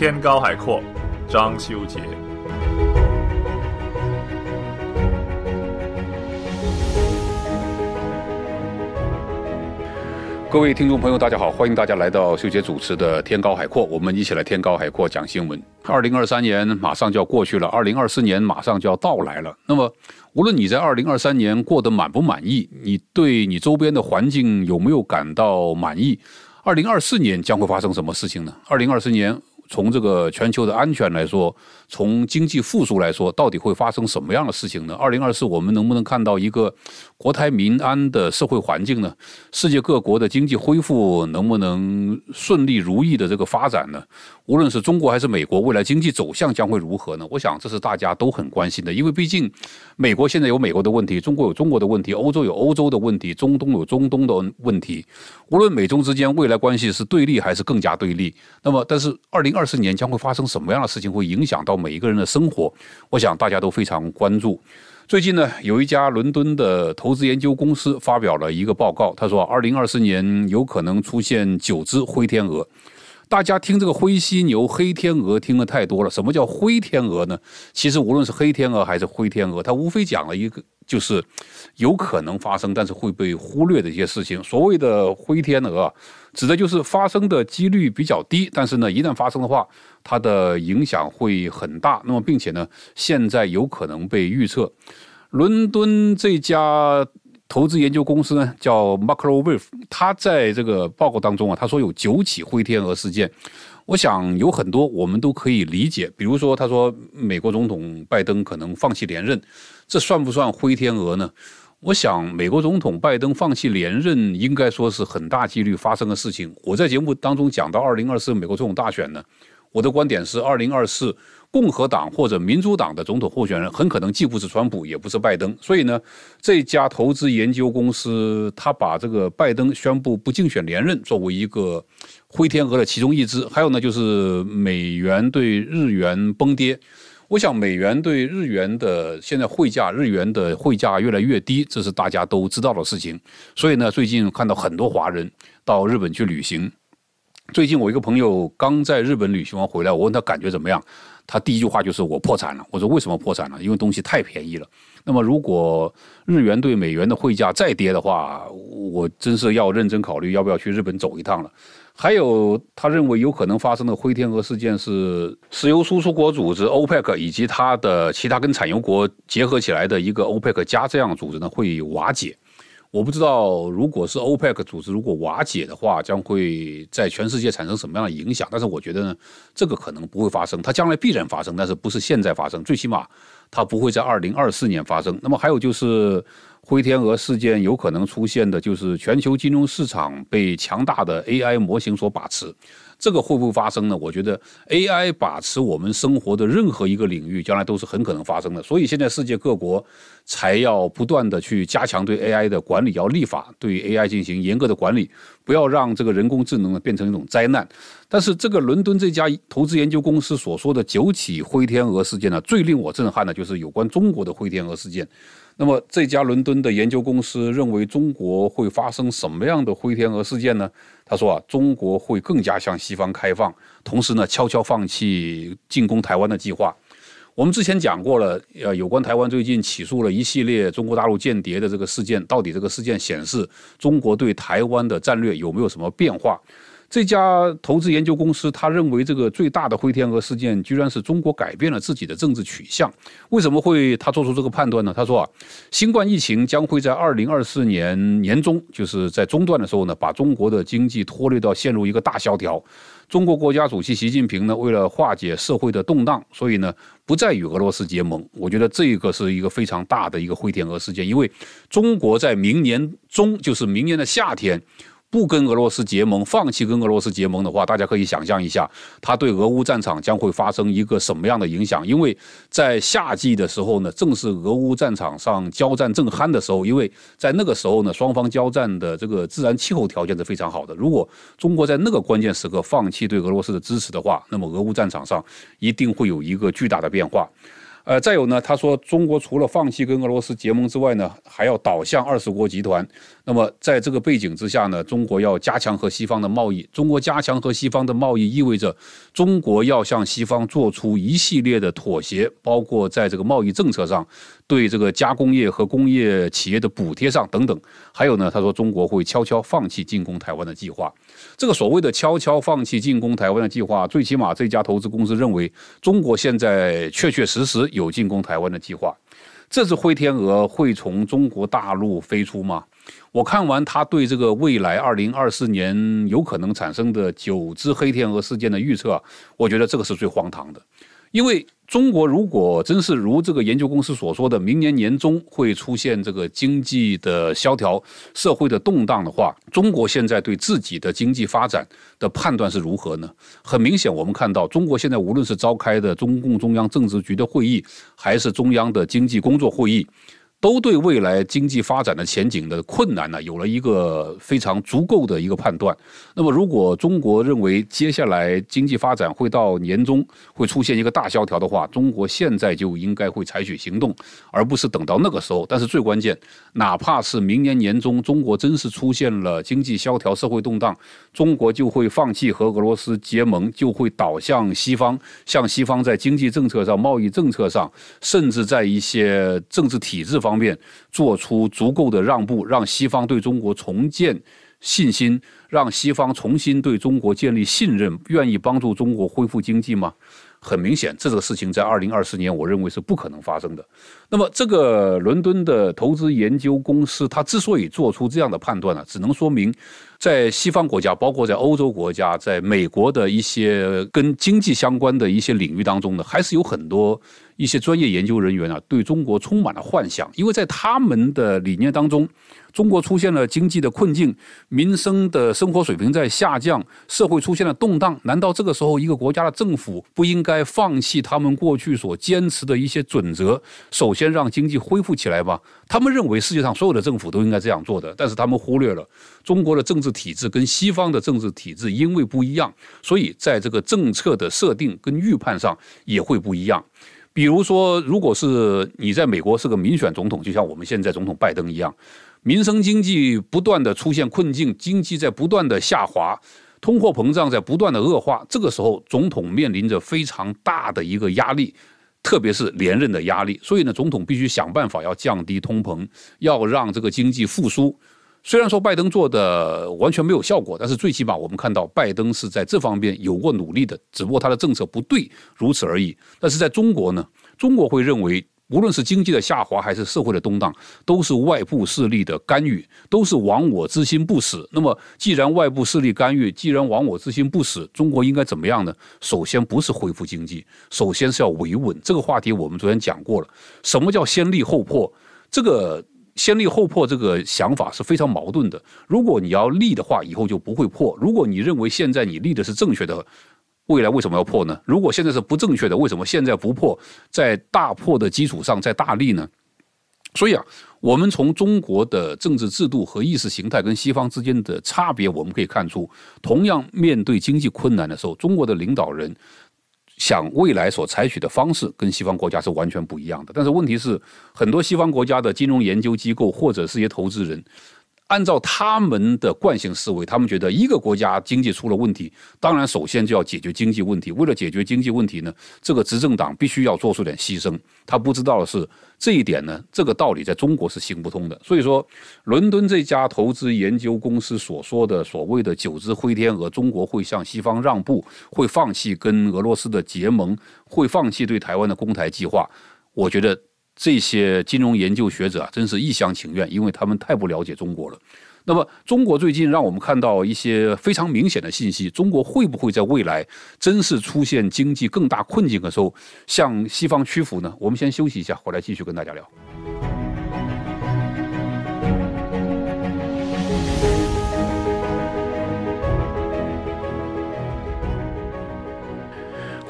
天高海阔，张修杰。各位听众朋友，大家好，欢迎大家来到秀杰主持的《天高海阔》，我们一起来《天高海阔》讲新闻。二零二三年马上就要过去了，二零二四年马上就要到来了。那么，无论你在二零二三年过得满不满意，你对你周边的环境有没有感到满意？二零二四年将会发生什么事情呢？二零二四年。从这个全球的安全来说，从经济复苏来说，到底会发生什么样的事情呢？二零二四，我们能不能看到一个国泰民安的社会环境呢？世界各国的经济恢复能不能顺利如意的这个发展呢？无论是中国还是美国，未来经济走向将会如何呢？我想这是大家都很关心的，因为毕竟美国现在有美国的问题，中国有中国的问题，欧洲有欧洲的问题，中东有中东的问题。无论美中之间未来关系是对立还是更加对立，那么但是二零二。二十年将会发生什么样的事情，会影响到每一个人的生活？我想大家都非常关注。最近呢，有一家伦敦的投资研究公司发表了一个报告，他说，二零二四年有可能出现九只灰天鹅。大家听这个灰犀牛、黑天鹅听得太多了。什么叫灰天鹅呢？其实无论是黑天鹅还是灰天鹅，它无非讲了一个，就是有可能发生，但是会被忽略的一些事情。所谓的灰天鹅，指的就是发生的几率比较低，但是呢，一旦发生的话，它的影响会很大。那么，并且呢，现在有可能被预测。伦敦这家。投资研究公司呢叫 MacroWave，他在这个报告当中啊，他说有九起灰天鹅事件，我想有很多我们都可以理解。比如说，他说美国总统拜登可能放弃连任，这算不算灰天鹅呢？我想，美国总统拜登放弃连任应该说是很大几率发生的事情。我在节目当中讲到二零二四美国总统大选呢，我的观点是二零二四。共和党或者民主党的总统候选人很可能既不是川普，也不是拜登。所以呢，这家投资研究公司他把这个拜登宣布不竞选连任作为一个灰天鹅的其中一只。还有呢，就是美元对日元崩跌。我想，美元对日元的现在汇价，日元的汇价越来越低，这是大家都知道的事情。所以呢，最近看到很多华人到日本去旅行。最近我一个朋友刚在日本旅行完回来，我问他感觉怎么样。他第一句话就是我破产了。我说为什么破产了？因为东西太便宜了。那么如果日元对美元的汇价再跌的话，我真是要认真考虑要不要去日本走一趟了。还有，他认为有可能发生的灰天鹅事件是石油输出国组织 OPEC 以及它的其他跟产油国结合起来的一个 OPEC 加这样组织呢会瓦解。我不知道，如果是欧佩克组织如果瓦解的话，将会在全世界产生什么样的影响？但是我觉得呢，这个可能不会发生，它将来必然发生，但是不是现在发生？最起码它不会在二零二四年发生。那么还有就是灰天鹅事件有可能出现的，就是全球金融市场被强大的 AI 模型所把持。这个会不会发生呢？我觉得 AI 把持我们生活的任何一个领域，将来都是很可能发生的。所以现在世界各国才要不断的去加强对 AI 的管理，要立法对 AI 进行严格的管理，不要让这个人工智能呢变成一种灾难。但是这个伦敦这家投资研究公司所说的九起灰天鹅事件呢，最令我震撼的就是有关中国的灰天鹅事件。那么这家伦敦的研究公司认为，中国会发生什么样的灰天鹅事件呢？他说啊，中国会更加向西方开放，同时呢，悄悄放弃进攻台湾的计划。我们之前讲过了，呃，有关台湾最近起诉了一系列中国大陆间谍的这个事件，到底这个事件显示中国对台湾的战略有没有什么变化？这家投资研究公司，他认为这个最大的灰天鹅事件，居然是中国改变了自己的政治取向。为什么会他做出这个判断呢？他说啊，新冠疫情将会在二零二四年年中，就是在中断的时候呢，把中国的经济拖累到陷入一个大萧条。中国国家主席习近平呢，为了化解社会的动荡，所以呢，不再与俄罗斯结盟。我觉得这个是一个非常大的一个灰天鹅事件，因为中国在明年中，就是明年的夏天。不跟俄罗斯结盟，放弃跟俄罗斯结盟的话，大家可以想象一下，它对俄乌战场将会发生一个什么样的影响？因为在夏季的时候呢，正是俄乌战场上交战正酣的时候，因为在那个时候呢，双方交战的这个自然气候条件是非常好的。如果中国在那个关键时刻放弃对俄罗斯的支持的话，那么俄乌战场上一定会有一个巨大的变化。呃，再有呢，他说中国除了放弃跟俄罗斯结盟之外呢，还要倒向二十国集团。那么在这个背景之下呢，中国要加强和西方的贸易。中国加强和西方的贸易意味着中国要向西方做出一系列的妥协，包括在这个贸易政策上。对这个加工业和工业企业的补贴上等等，还有呢，他说中国会悄悄放弃进攻台湾的计划。这个所谓的悄悄放弃进攻台湾的计划，最起码这家投资公司认为中国现在确确实实有进攻台湾的计划。这只灰天鹅会从中国大陆飞出吗？我看完他对这个未来二零二四年有可能产生的九只黑天鹅事件的预测，我觉得这个是最荒唐的，因为。中国如果真是如这个研究公司所说的，明年年中会出现这个经济的萧条、社会的动荡的话，中国现在对自己的经济发展的判断是如何呢？很明显，我们看到中国现在无论是召开的中共中央政治局的会议，还是中央的经济工作会议。都对未来经济发展的前景的困难呢有了一个非常足够的一个判断。那么，如果中国认为接下来经济发展会到年终会出现一个大萧条的话，中国现在就应该会采取行动，而不是等到那个时候。但是最关键，哪怕是明年年中，中国真是出现了经济萧条、社会动荡，中国就会放弃和俄罗斯结盟，就会倒向西方，向西方在经济政策上、贸易政策上，甚至在一些政治体制方。方面做出足够的让步，让西方对中国重建信心，让西方重新对中国建立信任，愿意帮助中国恢复经济吗？很明显，这个事情在二零二四年，我认为是不可能发生的。那么，这个伦敦的投资研究公司，它之所以做出这样的判断呢，只能说明，在西方国家，包括在欧洲国家，在美国的一些跟经济相关的一些领域当中呢，还是有很多。一些专业研究人员啊，对中国充满了幻想，因为在他们的理念当中，中国出现了经济的困境，民生的生活水平在下降，社会出现了动荡。难道这个时候一个国家的政府不应该放弃他们过去所坚持的一些准则，首先让经济恢复起来吗？他们认为世界上所有的政府都应该这样做的，但是他们忽略了中国的政治体制跟西方的政治体制因为不一样，所以在这个政策的设定跟预判上也会不一样。比如说，如果是你在美国是个民选总统，就像我们现在总统拜登一样，民生经济不断的出现困境，经济在不断的下滑，通货膨胀在不断的恶化，这个时候总统面临着非常大的一个压力，特别是连任的压力，所以呢，总统必须想办法要降低通膨，要让这个经济复苏。虽然说拜登做的完全没有效果，但是最起码我们看到拜登是在这方面有过努力的，只不过他的政策不对，如此而已。但是在中国呢，中国会认为，无论是经济的下滑还是社会的动荡，都是外部势力的干预，都是亡我之心不死。那么，既然外部势力干预，既然亡我之心不死，中国应该怎么样呢？首先不是恢复经济，首先是要维稳。这个话题我们昨天讲过了，什么叫先立后破？这个。先立后破这个想法是非常矛盾的。如果你要立的话，以后就不会破；如果你认为现在你立的是正确的，未来为什么要破呢？如果现在是不正确的，为什么现在不破，在大破的基础上再大力呢？所以啊，我们从中国的政治制度和意识形态跟西方之间的差别，我们可以看出，同样面对经济困难的时候，中国的领导人。想未来所采取的方式跟西方国家是完全不一样的，但是问题是，很多西方国家的金融研究机构或者是一些投资人。按照他们的惯性思维，他们觉得一个国家经济出了问题，当然首先就要解决经济问题。为了解决经济问题呢，这个执政党必须要做出点牺牲。他不知道的是，这一点呢，这个道理在中国是行不通的。所以说，伦敦这家投资研究公司所说的所谓的“九只灰天鹅”，中国会向西方让步，会放弃跟俄罗斯的结盟，会放弃对台湾的攻台计划，我觉得。这些金融研究学者啊，真是一厢情愿，因为他们太不了解中国了。那么，中国最近让我们看到一些非常明显的信息：中国会不会在未来真是出现经济更大困境的时候向西方屈服呢？我们先休息一下，回来继续跟大家聊。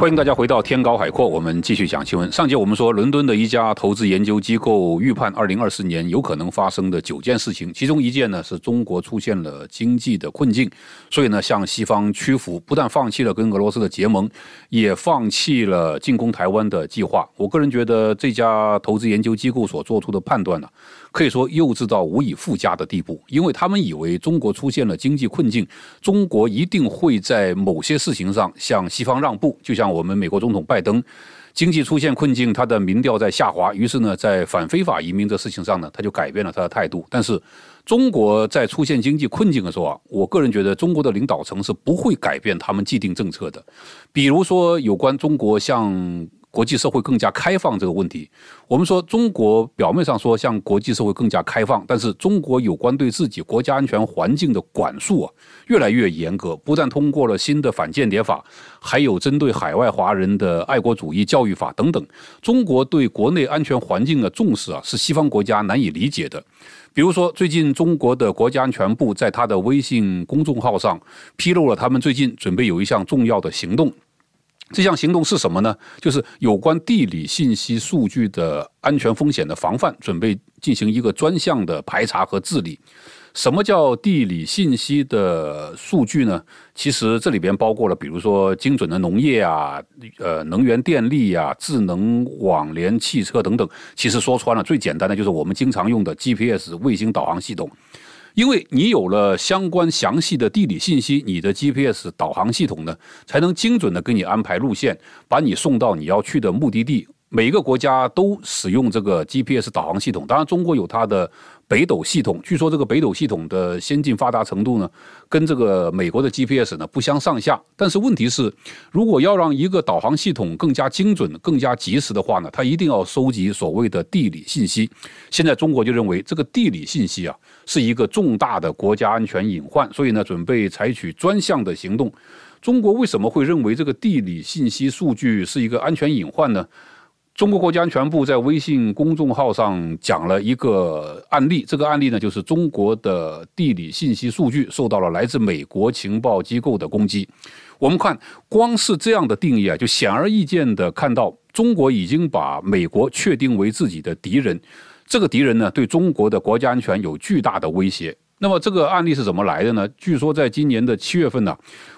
欢迎大家回到天高海阔，我们继续讲新闻。上节我们说，伦敦的一家投资研究机构预判，二零二四年有可能发生的九件事情，其中一件呢是中国出现了经济的困境，所以呢向西方屈服，不但放弃了跟俄罗斯的结盟，也放弃了进攻台湾的计划。我个人觉得，这家投资研究机构所做出的判断呢。可以说幼稚到无以复加的地步，因为他们以为中国出现了经济困境，中国一定会在某些事情上向西方让步。就像我们美国总统拜登，经济出现困境，他的民调在下滑，于是呢，在反非法移民这事情上呢，他就改变了他的态度。但是，中国在出现经济困境的时候啊，我个人觉得中国的领导层是不会改变他们既定政策的。比如说，有关中国向。国际社会更加开放这个问题，我们说中国表面上说向国际社会更加开放，但是中国有关对自己国家安全环境的管束啊，越来越严格。不但通过了新的反间谍法，还有针对海外华人的爱国主义教育法等等。中国对国内安全环境的重视啊，是西方国家难以理解的。比如说，最近中国的国家安全部在他的微信公众号上披露了他们最近准备有一项重要的行动。这项行动是什么呢？就是有关地理信息数据的安全风险的防范准备，进行一个专项的排查和治理。什么叫地理信息的数据呢？其实这里边包括了，比如说精准的农业啊，呃，能源电力啊，智能网联汽车等等。其实说穿了，最简单的就是我们经常用的 GPS 卫星导航系统。因为你有了相关详细的地理信息，你的 GPS 导航系统呢，才能精准的给你安排路线，把你送到你要去的目的地。每一个国家都使用这个 GPS 导航系统，当然中国有它的北斗系统。据说这个北斗系统的先进发达程度呢，跟这个美国的 GPS 呢不相上下。但是问题是，如果要让一个导航系统更加精准、更加及时的话呢，它一定要收集所谓的地理信息。现在中国就认为这个地理信息啊是一个重大的国家安全隐患，所以呢准备采取专项的行动。中国为什么会认为这个地理信息数据是一个安全隐患呢？中国国家安全部在微信公众号上讲了一个案例，这个案例呢，就是中国的地理信息数据受到了来自美国情报机构的攻击。我们看，光是这样的定义啊，就显而易见的看到，中国已经把美国确定为自己的敌人，这个敌人呢，对中国的国家安全有巨大的威胁。那么这个案例是怎么来的呢？据说在今年的七月份呢，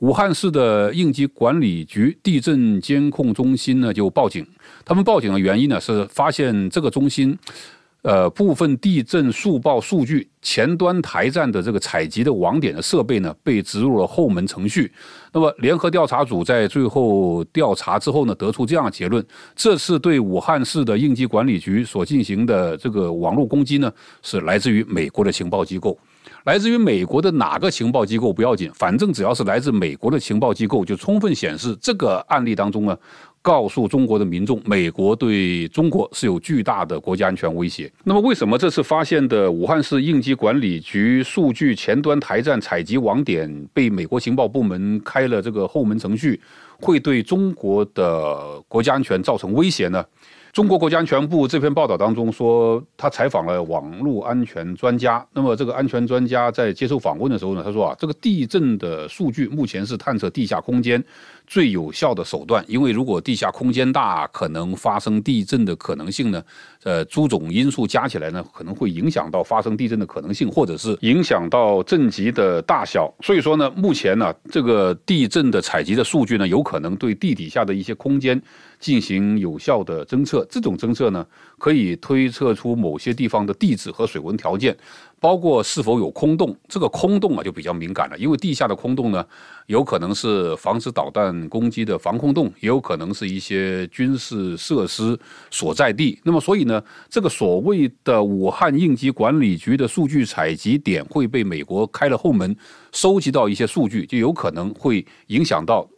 武汉市的应急管理局地震监控中心呢就报警。他们报警的原因呢是发现这个中心，呃部分地震速报数据前端台站的这个采集的网点的设备呢被植入了后门程序。那么联合调查组在最后调查之后呢，得出这样的结论：这次对武汉市的应急管理局所进行的这个网络攻击呢，是来自于美国的情报机构。来自于美国的哪个情报机构不要紧，反正只要是来自美国的情报机构，就充分显示这个案例当中呢，告诉中国的民众，美国对中国是有巨大的国家安全威胁。那么，为什么这次发现的武汉市应急管理局数据前端台站采集网点被美国情报部门开了这个后门程序，会对中国的国家安全造成威胁呢？中国国家安全部这篇报道当中说，他采访了网络安全专家。那么这个安全专家在接受访问的时候呢，他说啊，这个地震的数据目前是探测地下空间最有效的手段，因为如果地下空间大，可能发生地震的可能性呢。呃，诸种因素加起来呢，可能会影响到发生地震的可能性，或者是影响到震级的大小。所以说呢，目前呢，这个地震的采集的数据呢，有可能对地底下的一些空间进行有效的侦测。这种侦测呢，可以推测出某些地方的地质和水文条件，包括是否有空洞。这个空洞啊，就比较敏感了，因为地下的空洞呢，有可能是防止导弹攻击的防空洞，也有可能是一些军事设施所在地。那么所以呢？这个所谓的武汉应急管理局的数据采集点会被美国开了后门，收集到一些数据，就有可能会影响到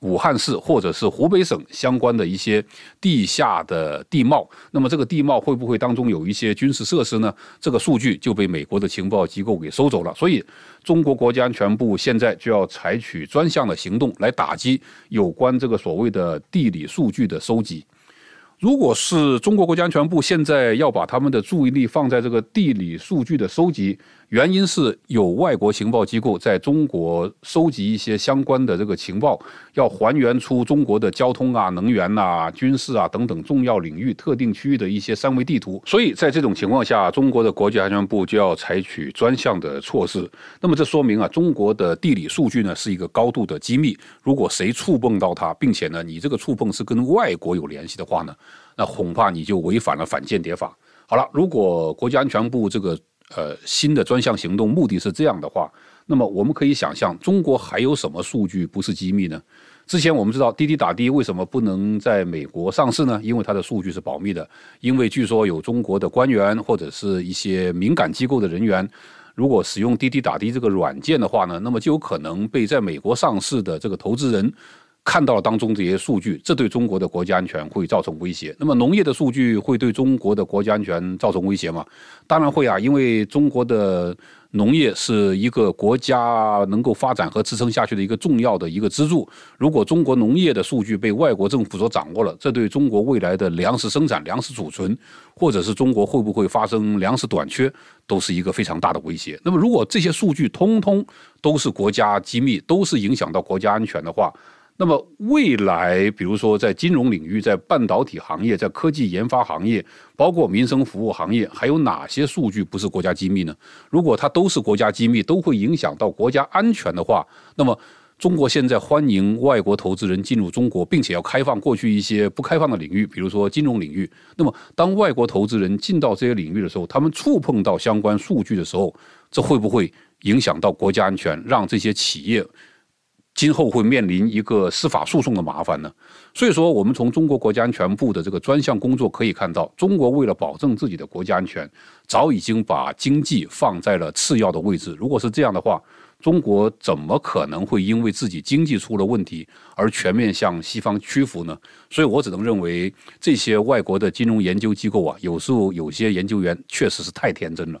武汉市或者是湖北省相关的一些地下的地貌。那么这个地貌会不会当中有一些军事设施呢？这个数据就被美国的情报机构给收走了。所以中国国家安全部现在就要采取专项的行动来打击有关这个所谓的地理数据的收集。如果是中国国家安全部现在要把他们的注意力放在这个地理数据的收集。原因是有外国情报机构在中国收集一些相关的这个情报，要还原出中国的交通啊、能源呐、军事啊等等重要领域特定区域的一些三维地图。所以在这种情况下，中国的国家安全部就要采取专项的措施。那么这说明啊，中国的地理数据呢是一个高度的机密。如果谁触碰到它，并且呢你这个触碰是跟外国有联系的话呢，那恐怕你就违反了反间谍法。好了，如果国家安全部这个。呃，新的专项行动目的是这样的话，那么我们可以想象，中国还有什么数据不是机密呢？之前我们知道滴滴打的为什么不能在美国上市呢？因为它的数据是保密的，因为据说有中国的官员或者是一些敏感机构的人员，如果使用滴滴打的这个软件的话呢，那么就有可能被在美国上市的这个投资人。看到了当中这些数据，这对中国的国家安全会造成威胁。那么农业的数据会对中国的国家安全造成威胁吗？当然会啊，因为中国的农业是一个国家能够发展和支撑下去的一个重要的一个支柱。如果中国农业的数据被外国政府所掌握了，这对中国未来的粮食生产、粮食储存，或者是中国会不会发生粮食短缺，都是一个非常大的威胁。那么如果这些数据通通都是国家机密，都是影响到国家安全的话，那么未来，比如说在金融领域、在半导体行业、在科技研发行业，包括民生服务行业，还有哪些数据不是国家机密呢？如果它都是国家机密，都会影响到国家安全的话，那么中国现在欢迎外国投资人进入中国，并且要开放过去一些不开放的领域，比如说金融领域。那么当外国投资人进到这些领域的时候，他们触碰到相关数据的时候，这会不会影响到国家安全，让这些企业？今后会面临一个司法诉讼的麻烦呢，所以说我们从中国国家安全部的这个专项工作可以看到，中国为了保证自己的国家安全，早已经把经济放在了次要的位置。如果是这样的话，中国怎么可能会因为自己经济出了问题而全面向西方屈服呢？所以我只能认为这些外国的金融研究机构啊，有时候有些研究员确实是太天真了。